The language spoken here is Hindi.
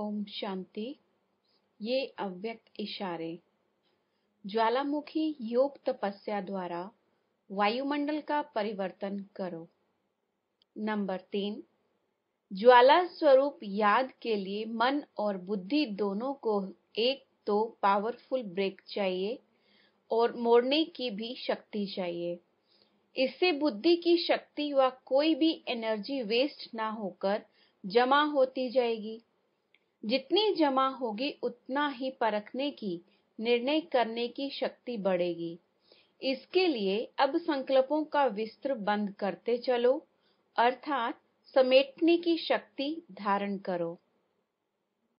ओम शांति ये अव्यक्त इशारे ज्वालामुखी योग तपस्या द्वारा वायुमंडल का परिवर्तन करो नंबर तीन ज्वाला स्वरूप याद के लिए मन और बुद्धि दोनों को एक तो पावरफुल ब्रेक चाहिए और मोड़ने की भी शक्ति चाहिए इससे बुद्धि की शक्ति व कोई भी एनर्जी वेस्ट ना होकर जमा होती जाएगी जितनी जमा होगी उतना ही परखने की निर्णय करने की शक्ति बढ़ेगी इसके लिए अब संकल्पों का विस्तृत बंद करते चलो अर्थात समेटने की शक्ति धारण करो